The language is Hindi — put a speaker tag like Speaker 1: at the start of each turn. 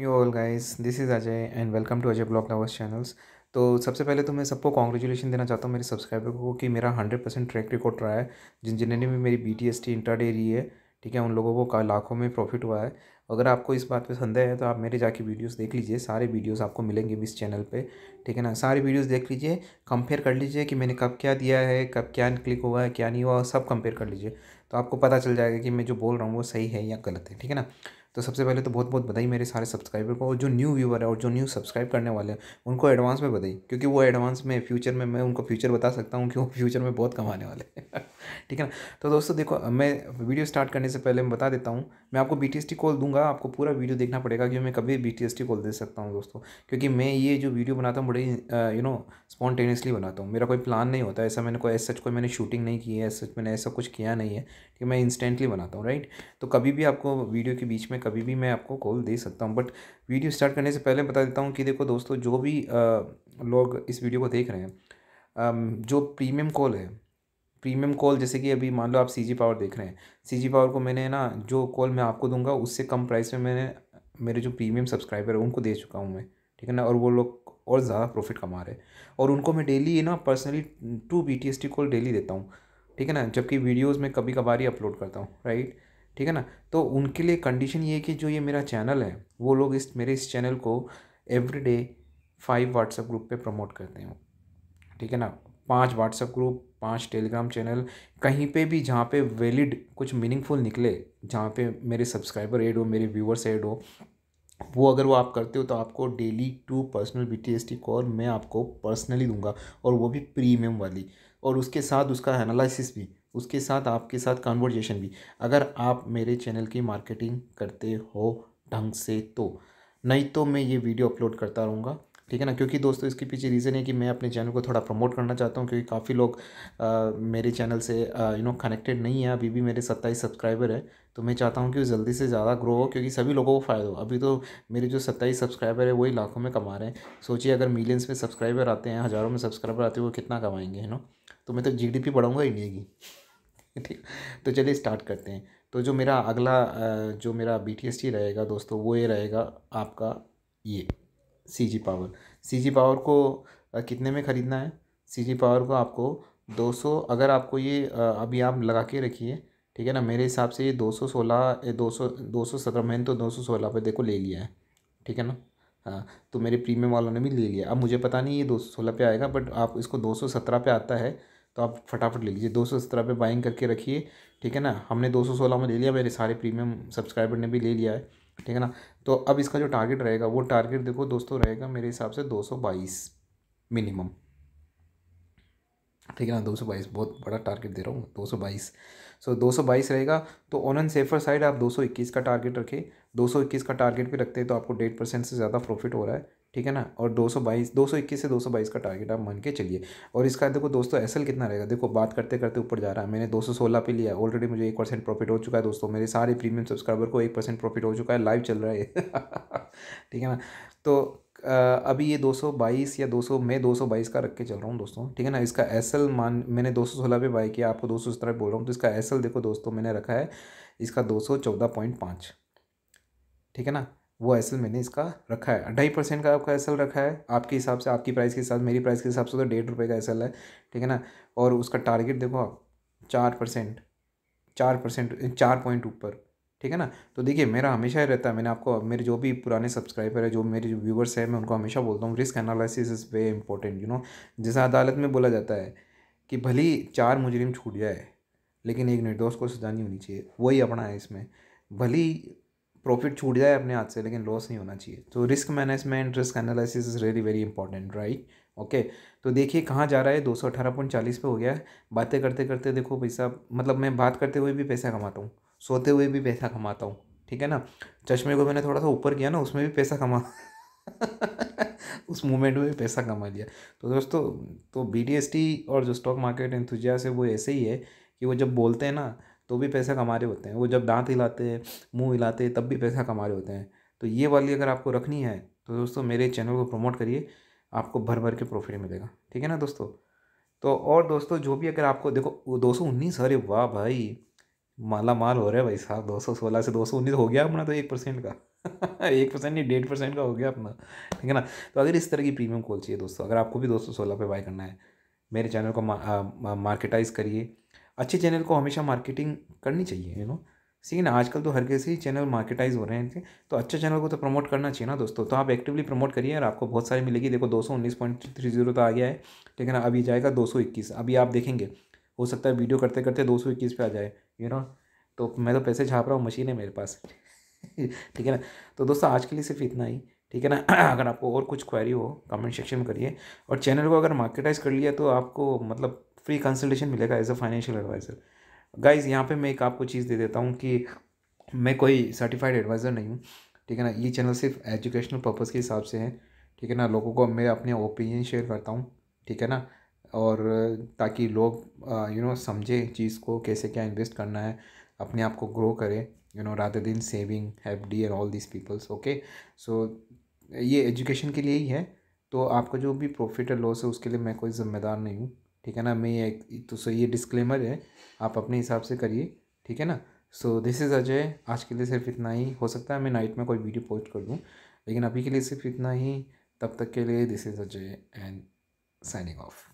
Speaker 1: you all guys this is Ajay and welcome to Ajay block lovers channels तो सबसे पहले तो मैं सबको कॉन्ग्रेचुलेशन देना चाहता हूँ मेरे सब्सक्राइबर को कि मेरा हंड्रेड परसेंट ट्रैक रिकॉर्ड रहा है जिन जिन्होंने भी मेरी B T S T intraday रही है ठीक है उन लोगों को का लाखों में प्रॉफिट हुआ है अगर आपको इस बात पे संदेह है तो आप मेरे जाके वीडियोस देख लीजिए सारे वीडियोस आपको मिलेंगे इस चैनल पे ठीक है ना सारे वीडियोस देख लीजिए कंपेयर कर लीजिए कि मैंने कब क्या दिया है कब क्या क्लिक हुआ है क्या नहीं हुआ सब कंपेयर कर लीजिए तो आपको पता चल जाएगा कि मैं जो बोल रहा हूँ वो सही है या गलत है ठीक है ना तो सबसे पहले तो बहुत बहुत बधाई मेरे सारे सब्सक्राइबर को और जो न्यू व्यूअर है और जो न्यू सब्सक्राइब करने वाले हैं उनको एडवांस में बधाई क्योंकि वो एडवांस में फ्यूचर में मैं उनको फ्यूचर बता सकता हूँ कि वो फ्यूचर में बहुत कमाने वाले हैं ठीक है ना तो दोस्तों देखो मैं वीडियो स्टार्ट करने से पहले मैं बता देता हूँ मैं आपको बी टी कॉल दूंगा आपको पूरा वीडियो देखना पड़ेगा क्योंकि मैं कभी बी टी कॉल दे सकता हूँ दोस्तों क्योंकि मैं ये जो वीडियो बनाता हूँ बड़ी यू नो स्पॉन्टेनियसली बनाता हूँ मेरा कोई प्लान नहीं होता ऐसा मैंने कोई ऐसा सच कोई मैंने शूटिंग नहीं की है सच मैंने ऐसा कुछ किया नहीं है कि मैं इंस्टेंटली बनाता हूँ राइट तो कभी भी आपको वीडियो के बीच में कभी भी मैं आपको कॉल दे सकता हूँ बट वीडियो स्टार्ट करने से पहले बता देता हूँ कि देखो दोस्तों जो भी लोग इस वीडियो को देख रहे हैं जो प्रीमियम कॉल है प्रीमियम कॉल जैसे कि अभी मान लो आप सी जी पावर देख रहे हैं सी जी पावर को मैंने ना जो कॉल मैं आपको दूंगा उससे कम प्राइस में मैंने मेरे जो प्रीमियम सब्सक्राइबर है उनको दे चुका हूँ मैं ठीक है ना और वो लोग और ज़्यादा प्रॉफिट कमा रहे हैं और उनको मैं डेली ना personally two B T S T call daily देता हूँ ठीक है ना जबकि वीडियोज़ में कभी कभार ही अपलोड करता हूँ राइट ठीक है ना तो उनके लिए कंडीशन ये है कि जो ये मेरा चैनल है वो लोग इस मेरे इस चैनल को every day five WhatsApp group पे प्रमोट करते हैं ठीक है ना पांच व्हाट्सएप ग्रुप पांच टेलीग्राम चैनल कहीं पे भी जहाँ पे वैलिड कुछ मीनिंगफुल निकले जहाँ पे मेरे सब्सक्राइबर ऐड हो मेरे व्यूवर्स ऐड हो वो अगर वो आप करते हो तो आपको daily two personal B T S T call मैं आपको पर्सनली दूंगा और वो भी प्रीमियम वाली और उसके साथ उसका एनालिसिस भी उसके साथ आपके साथ कन्वर्जेशन भी अगर आप मेरे चैनल की मार्केटिंग करते हो ढंग से तो नहीं तो मैं ये वीडियो अपलोड करता रहूँगा ठीक है ना क्योंकि दोस्तों इसके पीछे रीज़न है कि मैं अपने चैनल को थोड़ा प्रमोट करना चाहता हूँ क्योंकि काफ़ी लोग आ, मेरे चैनल से यू नो कनेक्टेड नहीं है अभी भी मेरे सत्ताईस सब्सक्राइबर है तो मैं चाहता हूँ कि वो जल्दी से ज़्यादा ग्रो हो क्योंकि सभी लोगों को फ़ायदा हो अभी तो मेरे जो सत्ताईस सब्सक्राइबर है वही लाखों में कमा रहे हैं सोचिए अगर मिलियंस में सब्सक्राइबर आते हैं हज़ारों में सब्सक्राइबर आते हैं वो कितना कमाएंगे है ना तो मैं तो जी डी बढ़ाऊँगा इंडिया की ठीक तो चलिए स्टार्ट करते हैं तो जो मेरा अगला जो मेरा बी टी एस टी रहेगा दोस्तों वो ये रहेगा आपका ये सी जी पावर सी जी पावर को कितने में ख़रीदना है सी जी पावर को आपको दो सौ अगर आपको ये अभी आप लगा के रखिए ठीक है ना मेरे हिसाब से ये दो सौ सोलह दो सौ दो सौ सत्रह मैंने तो दो सौ सोलह पे देखो ले लिया है ठीक है ना हाँ तो मेरे प्रीमियम वालों ने भी ले लिया अब मुझे पता नहीं ये दो सौ सोलह पे आएगा बट आप इसको दो सौ सत्रह पे आता है तो आप फटाफट ले लीजिए दो सौ सत्रह पे बाइंग करके रखिए ठीक है ना हमने दो सौ सोलह में ले लिया मेरे सारे प्रीमियम सब्सक्राइबर ने भी ले लिया है ठीक है ना तो अब इसका जो टारगेट रहेगा वो टारगेट देखो दोस्तों रहेगा मेरे हिसाब से दो सौ बाईस मिनिमम ठीक है ना दो सौ बाईस बहुत बड़ा टारगेट दे रहा हूँ दो सौ बाईस सो दो सौ बाईस रहेगा तो ऑन एन सेफर साइड आप दो सौ इक्कीस का टारगेट रखें दो सौ इक्कीस का टारगेट भी रखते हैं तो आपको डेढ़ परसेंट से ज़्यादा प्रॉफिट हो रहा है ठीक है ना और 222 221 से 222 का टारगेट आप मान के चलिए और इसका देखो दोस्तों एस कितना रहेगा देखो बात करते करते ऊपर जा रहा है मैंने 216 पे लिया ऑलरेडी मुझे एक परसेंट प्रॉफिट हो चुका है दोस्तों मेरे सारे प्रीमियम सब्सक्राइबर को एक परसेंट प्रॉफिट हो चुका है लाइव चल रहा है ठीक है ना तो अभी ये 222 या 200 मैं 222 का रख के चल रहा हूँ दोस्तों ठीक है ना इसका एस मान मैंने 216 पे बाई किया आपको दो सौ बोल रहा हूँ तो इसका एस देखो दोस्तों मैंने रखा है इसका दो सौ चौदह पॉइंट पाँच ठीक है ना वो एस मैंने इसका रखा है ढाई परसेंट का आपका एस रखा है आपके हिसाब से आपकी प्राइस के हिसाब मेरी प्राइस के हिसाब से तो डेढ़ रुपये का एस है ठीक है ना और उसका टारगेट देखो आप चार परसेंट चार परसेंट चार पॉइंट ऊपर ठीक है ना तो देखिए मेरा हमेशा ही रहता है मैंने आपको मेरे जो भी पुराने सब्सक्राइबर है जो मेरे जो व्यूवर्स हैं मैं उनको हमेशा बोलता हूँ risk analysis is way important you know जैसा अदालत में बोला जाता है कि भली चार मुजरिम छूट जाए लेकिन एक निर्दोष को सजा नहीं होनी चाहिए वही अपना है इसमें भली प्रॉफिट छूट जाए अपने हाथ से लेकिन लॉस नहीं होना चाहिए तो risk management risk analysis is really very important right okay तो देखिए कहाँ जा रहा है दो सौ अठारह पॉइंट चालीस पे हो गया है बातें करते करते देखो पैसा मतलब मैं बात करते हुए भी पैसा कमाता हूँ सोते हुए भी पैसा कमाता हूँ ठीक है ना चश्मे को मैंने थोड़ा सा ऊपर किया ना उसमें भी पैसा कमा उस मोमेंट में भी पैसा कमा लिया तो दोस्तों तो बी और जो स्टॉक मार्केट इंतजास है वो ऐसे ही है कि वो जब बोलते हैं ना तो भी पैसा कमा रहे होते हैं वो जब दांत हिलाते हैं मुंह हिलाते हैं तब भी पैसा कमा रहे होते हैं तो ये वाली अगर आपको रखनी है तो दोस्तों मेरे चैनल को प्रमोट करिए आपको भर भर के प्रॉफिट मिलेगा ठीक है ना दोस्तों तो और दोस्तों जो भी अगर आपको देखो दो सौ उन्नीस अरे वाह भाई माला माल हो रहा है भाई साहब दो सौ सोलह से दो सौ उन्नीस हो गया अपना तो एक परसेंट का एक परसेंट नहीं डेढ़ परसेंट का हो गया अपना ठीक है ना तो अगर इस तरह की प्रीमियम कॉल चाहिए दोस्तों अगर आपको भी दो सौ सोलह पे बाई करना है मेरे चैनल को मा, मार्केटाइज करिए अच्छे चैनल को हमेशा मार्केटिंग करनी चाहिए यू नो सी ना आजकल तो हर किसी चैनल मार्केटाइज हो रहे हैं तो अच्छे चैनल को तो प्रमोट करना चाहिए ना दोस्तों तो आप एक्टिवली प्रमोट करिए और आपको बहुत सारी मिलेगी देखो दो सौ उन्नीस पॉइंट थ्री जीरो तो आ गया है लेकिन अभी जाएगा दो सौ इक्कीस अभी आप देखेंगे हो सकता है वीडियो करते करते दो सौ इक्कीस पे आ जाए यू नो तो मैं तो पैसे छाप रहा हूँ मशीन है मेरे पास ठीक है ना तो दोस्तों आज के लिए सिर्फ इतना ही ठीक है ना अगर आपको और कुछ क्वेरी हो कमेंट सेक्शन में करिए और चैनल को अगर मार्केटाइज कर लिया तो आपको मतलब फ्री कंसल्टेशन मिलेगा as a financial advisor guys यहाँ पे मैं एक आपको चीज़ दे देता हूँ कि मैं कोई सर्टिफाइड एडवाइज़र नहीं हूँ ठीक है ना ये चैनल सिर्फ एजुकेशनल पर्पज़ के हिसाब से है ठीक है ना लोगों को मैं अपने ओपिनियन शेयर करता हूँ ठीक है ना और ताकि लोग यू नो समझे चीज़ को कैसे क्या इन्वेस्ट करना है अपने आप को ग्रो करें you know rather than saving F D and all this peoples okay so ये एजुकेशन के लिए ही है तो आपका जो भी प्रॉफिट है लॉस है उसके लिए मैं कोई ज़िम्मेदार नहीं हूँ ठीक है ना मैं एक तो सो ये डिस्क्लेमर है आप अपने हिसाब से करिए ठीक है ना सो दिस इज़ अजय आज के लिए सिर्फ इतना ही हो सकता है मैं नाइट में कोई वीडियो पोस्ट कर दूँ लेकिन अभी के लिए सिर्फ इतना ही तब तक के लिए this is Ajay and signing of